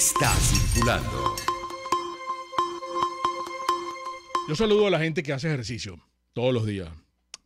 está circulando. Yo saludo a la gente que hace ejercicio todos los días.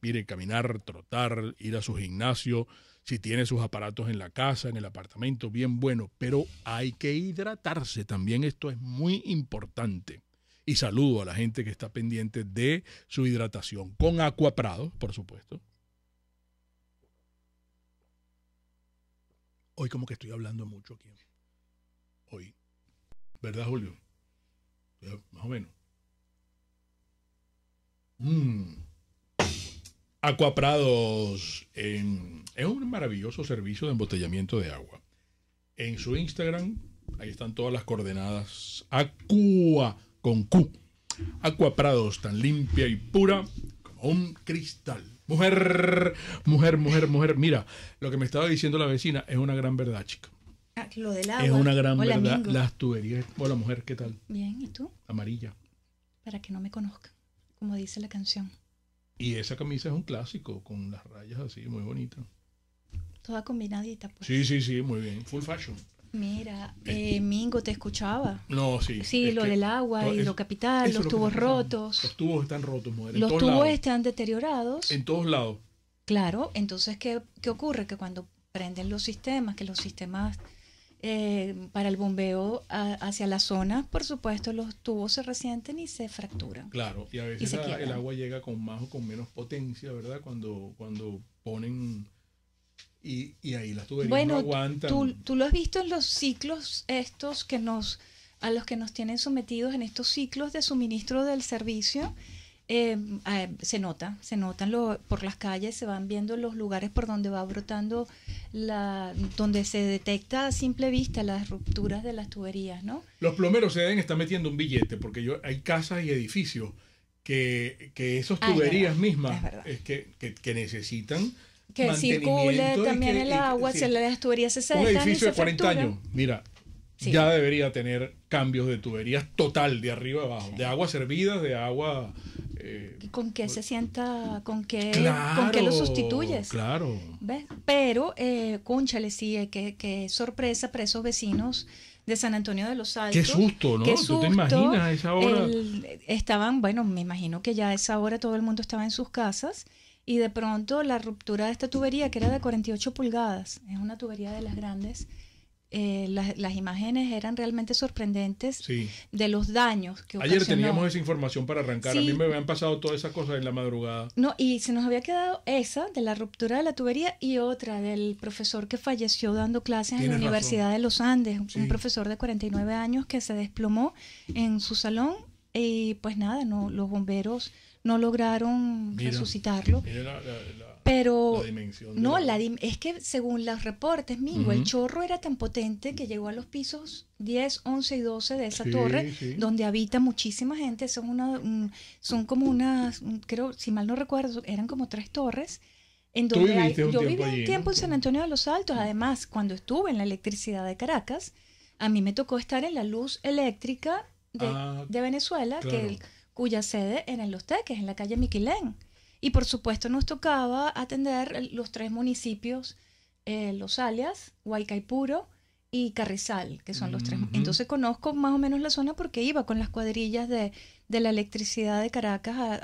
Mire, caminar, trotar, ir a su gimnasio, si tiene sus aparatos en la casa, en el apartamento, bien bueno, pero hay que hidratarse también, esto es muy importante. Y saludo a la gente que está pendiente de su hidratación con Prado, por supuesto. Hoy como que estoy hablando mucho aquí. ¿Verdad, Julio? más o menos. Mm. Aquaprados en, es un maravilloso servicio de embotellamiento de agua. En su Instagram, ahí están todas las coordenadas. Acua, con Q. Acuaprados tan limpia y pura como un cristal. Mujer, mujer, mujer, mujer. Mira, lo que me estaba diciendo la vecina es una gran verdad, chica. Ah, lo del agua. Es una gran verdad. Las tuberías. Hola, mujer, ¿qué tal? Bien, ¿y tú? Amarilla. Para que no me conozcan, como dice la canción. Y esa camisa es un clásico, con las rayas así, muy bonita. Toda combinadita, pues. Sí, sí, sí, muy bien. Full fashion. Mira, eh, Mingo, te escuchaba. No, sí. Sí, lo del agua, y lo capital, los tubos rotos. Los tubos están rotos, mujer. Los tubos están deteriorados. En todos lados. Claro, entonces, ¿qué, ¿qué ocurre? Que cuando prenden los sistemas, que los sistemas eh, para el bombeo hacia la zona, por supuesto, los tubos se resienten y se fracturan. Claro, y a veces el agua llega con más o con menos potencia, ¿verdad? Cuando, cuando ponen... Y, y ahí las tuberías no aguantan. Tú, tú lo has visto en los ciclos estos que nos a los que nos tienen sometidos en estos ciclos de suministro del servicio, eh, eh, se nota, se notan por las calles, se van viendo los lugares por donde va brotando, la, donde se detecta a simple vista las rupturas de las tuberías, ¿no? Los plomeros se ven estar metiendo un billete, porque yo, hay casas y edificios que, que esas ah, tuberías mismas es que, que, necesitan. Que circule también el agua, si las tuberías se secan. Un edificio de 40 años, mira, ya debería tener cambios de tuberías total, de arriba abajo, de agua servidas de agua eh, con qué se pues, sienta, con qué, con lo sustituyes? Claro. Pero, eh, le sigue eh, qué, sorpresa para esos vecinos de San Antonio de los Altos. Qué susto, ¿no? Qué ¿Tú te imaginas esa hora? estaban, bueno, me imagino que ya a esa hora todo el mundo estaba en sus casas y de pronto la ruptura de esta tubería, que era de 48 pulgadas, es una tubería de las grandes, eh, las, imágenes eran realmente sorprendentes de los daños que Ayer teníamos esa información para arrancar. A mí me habían pasado todas esas cosas en la madrugada. No, y se nos había quedado esa de la ruptura de la tubería y otra del profesor que falleció dando clases en la Universidad de los Andes, un profesor de 49 años que se desplomó en su salón y pues nada, los bomberos no lograron resucitarlo. pero no, la... es que según los reportes, Mingo, el chorro era tan potente que llegó a los pisos 10, 11 y 12 de esa torre, donde habita muchísima gente. Son, una, son como unas, creo, si mal no recuerdo, eran como tres torres. En donde yo viví un tiempo en San Antonio de los Altos, además, cuando estuve en la electricidad de Caracas, a mí me tocó estar en la luz eléctrica Ah, de, Venezuela, que cuya sede era en Los Teques, en la calle Miquilén. Y por supuesto nos tocaba atender los tres municipios, eh, Los Alias, Huaycaipuro y Carrizal, que son los tres. Entonces conozco más o menos la zona porque iba con las cuadrillas de, la electricidad de Caracas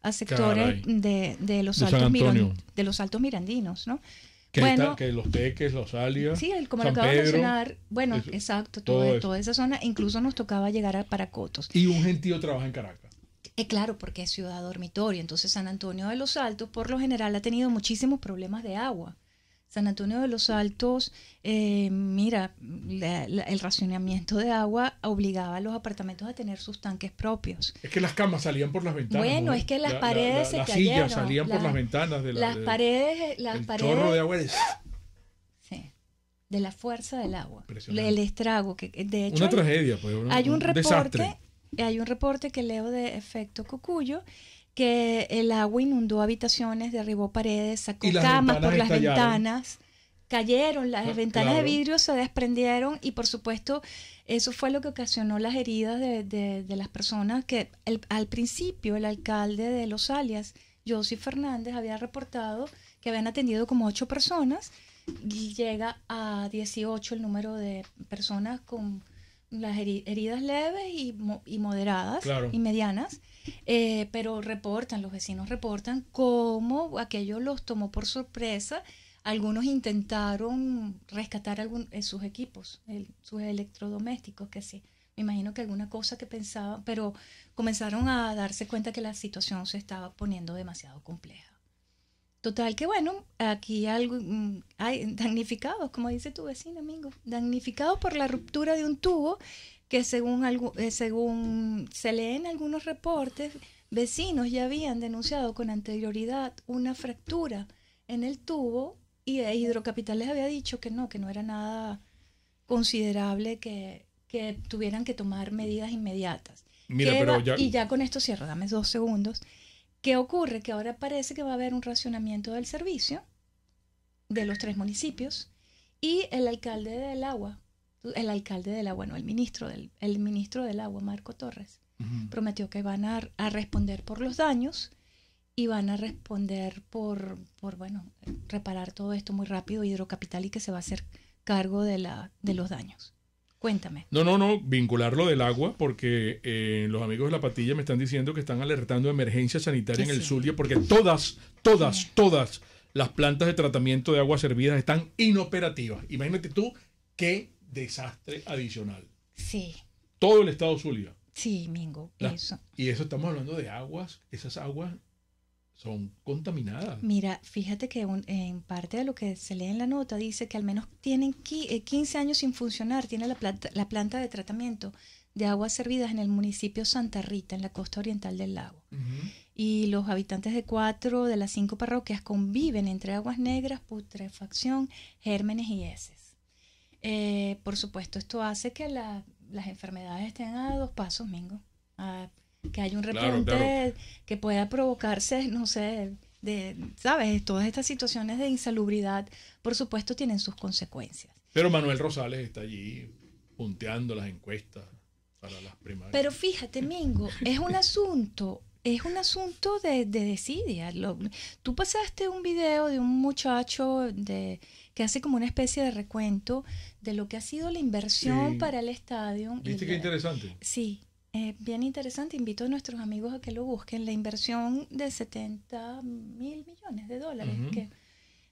a, sectores de, los altos de los altos mirandinos, ¿no? Que, bueno, que los teques, los alias. Sí, el, como San lo acabo de mencionar, bueno, exacto, toda esa zona, incluso nos tocaba llegar a Paracotos. Y un gentío trabaja en Caracas. Eh, claro, porque es ciudad dormitorio, entonces San Antonio de los Altos por lo general ha tenido muchísimos problemas de agua. San Antonio de los Altos, eh, mira, el racionamiento de agua obligaba a los apartamentos a tener sus tanques propios. Es que las camas salían por las ventanas. Bueno, es que las paredes se las Sillas salían por las ventanas de las paredes, eh, el paredes. de agua es... Sí. De la fuerza del agua, el estrago que de hecho una hay, tragedia, pues, hay un, reporte, hay un reporte que leo de efecto Cucuyo que el agua inundó habitaciones, derribó paredes, sacó camas por las ventanas, cayeron, las ah, ventanas de vidrio se desprendieron y por supuesto eso fue lo que ocasionó las heridas de, las personas que al principio el alcalde de Los Alias, José Fernández, había reportado que habían atendido como ocho personas llega a 18 el número de personas con las heridas leves y, y moderadas y medianas, eh, pero reportan, los vecinos reportan cómo aquello los tomó por sorpresa. Algunos intentaron rescatar algún, eh, sus equipos, sus electrodomésticos, que sí, me imagino que alguna cosa que pensaban, pero comenzaron a darse cuenta que la situación se estaba poniendo demasiado compleja. Total, que bueno, aquí algo, hay mm, damnificados, como dice tu vecino, amigo, damnificados por la ruptura de un tubo que según, algo, eh, según se leen algunos reportes, vecinos ya habían denunciado con anterioridad una fractura en el tubo y eh, Hidrocapital les había dicho que no, que no era nada considerable, que, que tuvieran que tomar medidas inmediatas. Mira, pero ya... Y ya con esto cierro, dame dos segundos. ¿Qué ocurre? Que ahora parece que va a haber un racionamiento del servicio de los tres municipios y el alcalde del agua, el alcalde del agua, no, el ministro del, el ministro del agua, Marco Torres, prometió que van a, responder por los daños y van a responder por, por, bueno, reparar todo esto muy rápido, Hidrocapital y que se va a hacer cargo de, la, de los daños. Cuéntame. No, no, no, vincularlo del agua, porque eh, los amigos de la patilla me están diciendo que están alertando emergencia sanitaria en el Zulia, porque todas, todas, todas las plantas de tratamiento de aguas servidas están inoperativas. Imagínate tú qué desastre adicional. Sí. Todo el estado Zulia. Sí, Mingo, eso. Y eso estamos hablando de aguas, esas aguas son contaminadas. Mira, fíjate que en parte de lo que se lee en la nota dice que al menos tienen 15 eh, años sin funcionar, tiene la planta, de tratamiento de aguas servidas en el municipio Santa Rita, en la costa oriental del lago. Y los habitantes de cuatro de las cinco parroquias conviven entre aguas negras, putrefacción, gérmenes y heces. Eh, por supuesto, esto hace que las enfermedades estén a dos pasos, Mingo que haya un repunte que pueda provocarse, no sé, de, ¿sabes? Todas estas situaciones de insalubridad, por supuesto, tienen sus consecuencias. Pero Manuel Rosales está allí punteando las encuestas para las primarias. Pero fíjate, Mingo, es un asunto es un asunto de, de desidia. tú pasaste un video de un muchacho de, que hace como una especie de recuento de lo que ha sido la inversión para el estadio. ¿Viste qué interesante? Sí, eh, bien interesante. Invito a nuestros amigos a que lo busquen. La inversión de 70 mil millones de dólares. que,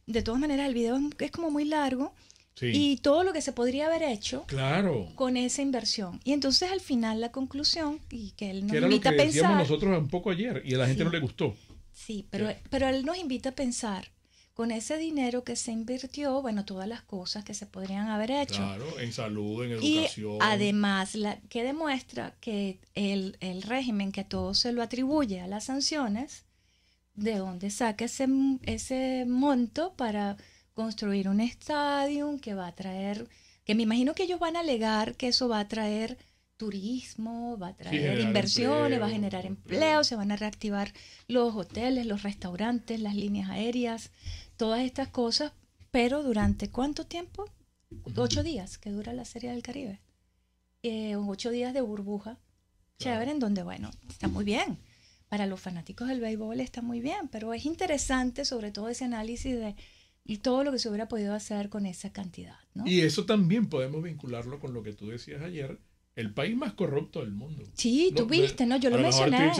de todas maneras, el video es como muy largo. Y todo lo que se podría haber hecho claro. con esa inversión. Y entonces al final la conclusión, y que él nos invita a pensar. nosotros un poco ayer, y a la gente no le gustó. Sí, pero, pero él nos invita a pensar con ese dinero que se invirtió, bueno, todas las cosas que se podrían haber hecho. Claro, en salud, en educación. Y además, la, que demuestra que el, el régimen que todo se lo atribuye a las sanciones, de dónde saca ese, ese monto para construir un estadio que va a traer, que me imagino que ellos van a alegar que eso va a traer turismo, va a traer inversiones, va a generar empleo, se van a reactivar los hoteles, los restaurantes, las líneas aéreas, todas estas cosas, pero durante cuánto tiempo? Ocho días que dura la Serie del Caribe. Eh, ocho días de burbuja chévere, ver en donde, bueno, está muy bien. Para los fanáticos del béisbol está muy bien, pero es interesante sobre todo ese análisis de y todo lo que se hubiera podido hacer con esa cantidad. Y eso también podemos vincularlo con lo que tú decías ayer el país más corrupto del mundo. Sí, tú no, viste, ¿no? Yo lo mencioné.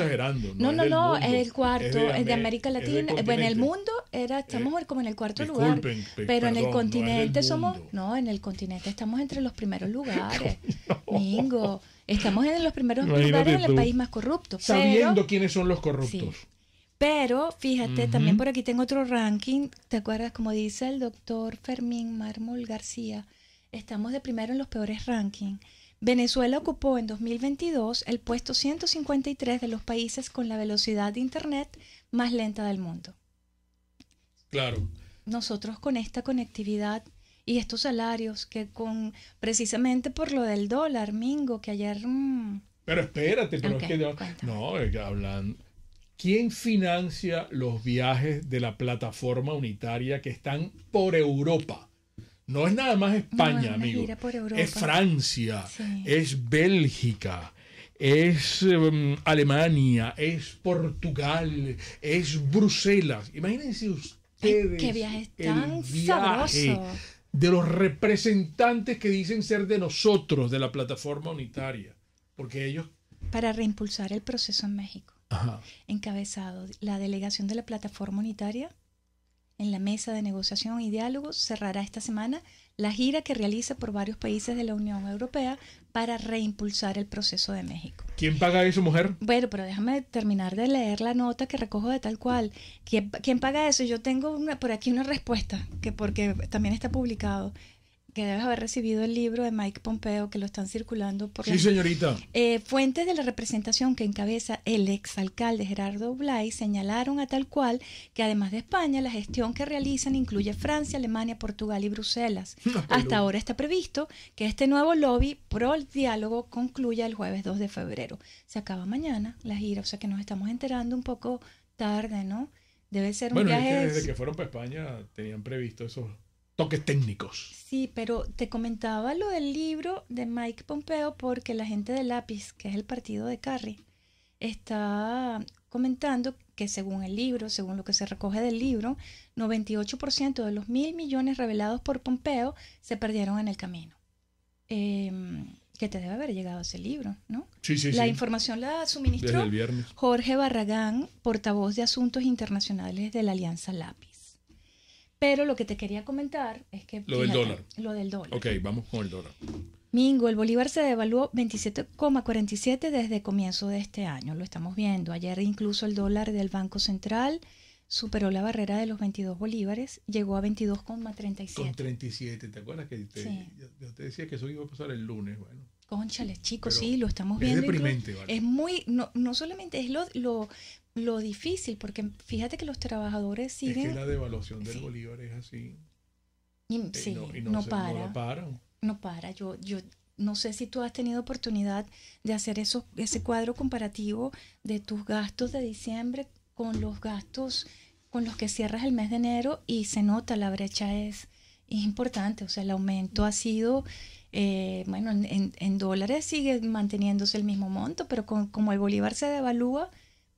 no, no, no, es, el cuarto, es de, América Latina. bueno, en el mundo era, estamos eh, como en el cuarto lugar. pero en el continente somos, no, en el continente estamos entre los primeros lugares. Mingo, estamos en los primeros lugares en el país más corrupto. Sabiendo quiénes son los corruptos. Pero fíjate, también por aquí tengo otro ranking. ¿Te acuerdas? Como dice el doctor Fermín Mármol García, estamos de primero en los peores rankings. Venezuela ocupó en 2022 el puesto 153 de los países con la velocidad de Internet más lenta del mundo. Claro. Nosotros con esta conectividad y estos salarios que con precisamente por lo del dólar, Mingo, que ayer... Mm, pero espérate, pero que... No, es que ¿Quién financia los viajes de la plataforma unitaria que están por Europa? No es nada más España, amigo. Es Francia, es Bélgica, es em, Alemania, es Portugal, es Bruselas. Imagínense ustedes. tan el De los representantes que dicen ser de nosotros, de la plataforma unitaria. Porque ellos. Para reimpulsar el proceso en México. Encabezado la delegación de la plataforma unitaria en la mesa de negociación y diálogo cerrará esta semana la gira que realiza por varios países de la Unión Europea para reimpulsar el proceso de México. ¿Quién paga eso, mujer? Bueno, pero déjame terminar de leer la nota que recojo de tal cual. ¿Quién, paga eso? Yo tengo por aquí una respuesta, que porque también está publicado que debes haber recibido el libro de Mike Pompeo que lo están circulando por sí, señorita. Eh, fuentes de la representación que encabeza el exalcalde Gerardo Blay señalaron a tal cual que además de España, la gestión que realizan incluye Francia, Alemania, Portugal y Bruselas. Hasta ahora está previsto que este nuevo lobby pro el diálogo concluya el jueves 2 de febrero. Se acaba mañana la gira, o sea que nos estamos enterando un poco tarde, ¿no? Debe ser un bueno, viaje. que desde que fueron para España tenían previsto esos toques técnicos. Sí, pero te comentaba lo del libro de Mike Pompeo porque la gente de Lápiz, que es el partido de Carrie, está comentando que según el libro, según lo que se recoge del libro, 98% de los mil millones revelados por Pompeo se perdieron en el camino. Em, que te debe haber llegado ese libro, ¿no? Sí, sí, la información la suministró Jorge Barragán, portavoz de Asuntos Internacionales de la Alianza Lápiz. Pero lo que te quería comentar es que... Lo del dólar. Lo del dólar. Ok, vamos con el dólar. Mingo, el Bolívar se devaluó 27,47 desde comienzo de este año, lo estamos viendo. Ayer incluso el dólar del Banco Central superó la barrera de los 22 bolívares, llegó a 22,37. Con 37, ¿te acuerdas que yo, te decía que eso iba a pasar el lunes? Bueno, Conchale, chicos, sí, lo estamos viendo. Es deprimente, Es muy, no, no solamente es lo, lo, difícil, porque fíjate que los trabajadores siguen. Es que la devaluación del bolívar es así. Eh, sí, no, para. No, para. Yo, yo no sé si tú has tenido oportunidad de hacer eso, ese cuadro comparativo de tus gastos de diciembre con los gastos con los que cierras el mes de enero y se nota la brecha es es importante, o sea, el aumento ha sido, eh, bueno, en, dólares sigue manteniéndose el mismo monto, pero como el bolívar se devalúa,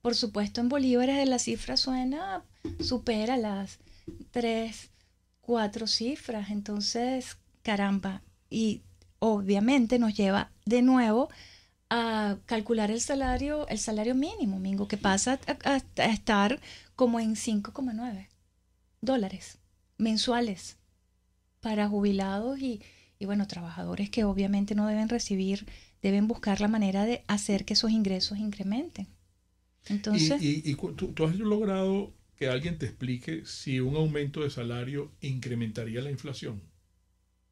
por supuesto en bolívares la cifra suena, supera las 3, 4 cifras, entonces, caramba, y obviamente nos lleva de nuevo a calcular el salario, el salario mínimo, Mingo, que pasa a, a estar como en 5,9 dólares mensuales para jubilados y, y bueno, trabajadores que obviamente no deben recibir, deben buscar la manera de hacer que esos ingresos incrementen. Entonces, ¿Y, tú, has logrado que alguien te explique si un aumento de salario incrementaría la inflación?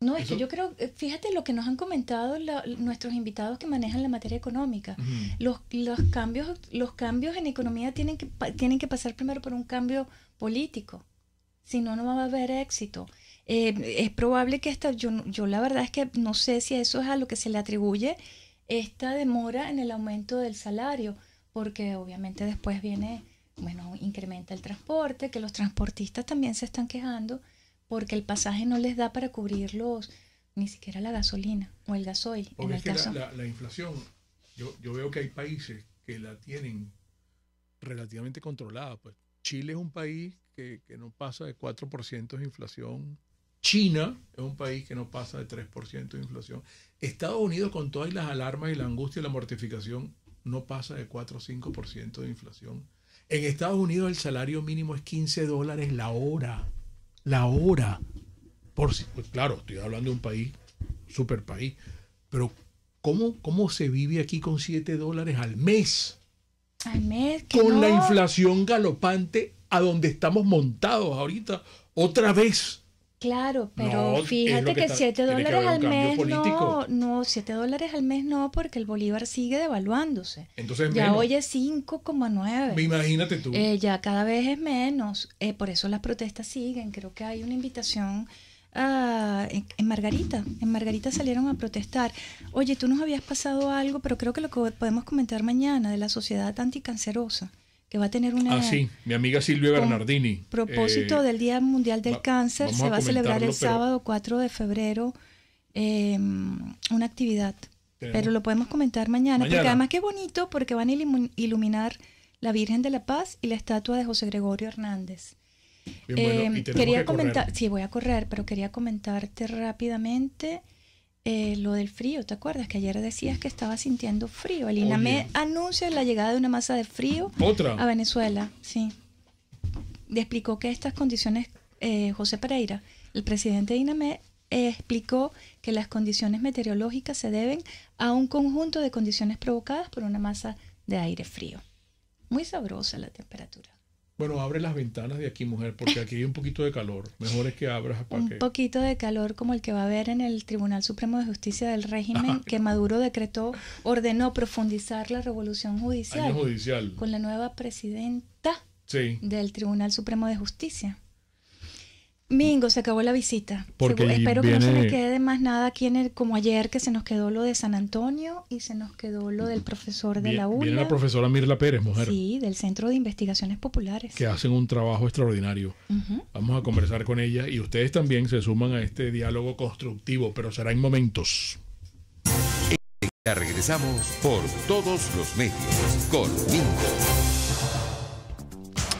No, es que yo creo, eh, fíjate lo que nos han comentado nuestros invitados que manejan la materia económica. los, los, cambios, los cambios en economía tienen que, tienen que pasar primero por un cambio político, si no, no va a haber éxito. Eh, es probable que esta, yo, yo la verdad es que no sé si eso es a lo que se le atribuye esta demora en el aumento del salario, porque obviamente después viene, bueno, incrementa el transporte, que los transportistas también se están quejando porque el pasaje no les da para cubrirlos ni siquiera la gasolina o el gasoil. el La, inflación, yo, veo que hay países que la tienen relativamente controlada. Pues Chile es un país que, que no pasa de 4% de inflación China es un país que no pasa de 3% de inflación. Estados Unidos, con todas las alarmas y la angustia y la mortificación, no pasa de 4 o 5% de inflación. En Estados Unidos el salario mínimo es 15 dólares la hora. La hora. Por, pues, claro, estoy hablando de un país, super país. Pero ¿cómo, cómo se vive aquí con 7 dólares al mes? Al mes. Con la inflación galopante a donde estamos montados ahorita, otra vez. Claro, pero fíjate que, 7 dólares al mes no, no, 7 dólares al mes no, porque el bolívar sigue devaluándose. ya hoy es 5,9. Imagínate tú. Eh, ya cada vez es menos, eh, por eso las protestas siguen. Creo que hay una invitación ah, en, Margarita. En Margarita salieron a protestar. Oye, tú nos habías pasado algo, pero creo que lo que podemos comentar mañana de la Sociedad Anticancerosa que va a tener una... Ah, sí, mi amiga Silvia Bernardini. Eh, propósito del Día Mundial del Cáncer, se va a celebrar el sábado 4 de febrero em, una actividad. Pero lo podemos comentar mañana, porque además qué bonito, porque van a iluminar la Virgen de la Paz y la estatua de José Gregorio Hernández. Em, quería comentar, sí, voy a correr, pero quería comentarte rápidamente eh, lo del frío, ¿te acuerdas? Que ayer decías que estaba sintiendo frío. El INAMED anuncia la llegada de una masa de frío a Venezuela. Sí. explicó que estas condiciones, eh, José Pereira, el presidente de INAME, explicó que las condiciones meteorológicas se deben a un conjunto de condiciones provocadas por una masa de aire frío. Muy sabrosa la temperatura. Bueno, abre las ventanas de aquí, mujer, porque aquí hay un poquito de calor. Mejor es que abras para un poquito de calor como el que va a haber en el Tribunal Supremo de Justicia del régimen ah, que Maduro decretó, ordenó profundizar la revolución judicial, con la nueva presidenta del Tribunal Supremo de Justicia. Mingo, se acabó la visita. espero que no se me quede más nada aquí como ayer que se nos quedó lo de San Antonio y se nos quedó lo del profesor de la ULA. Viene la profesora Mirla Pérez, mujer. Sí, del Centro de Investigaciones Populares. Que hacen un trabajo extraordinario. Vamos a conversar con ella y ustedes también se suman a este diálogo constructivo, pero será en momentos. Ya regresamos por todos los medios con Mingo.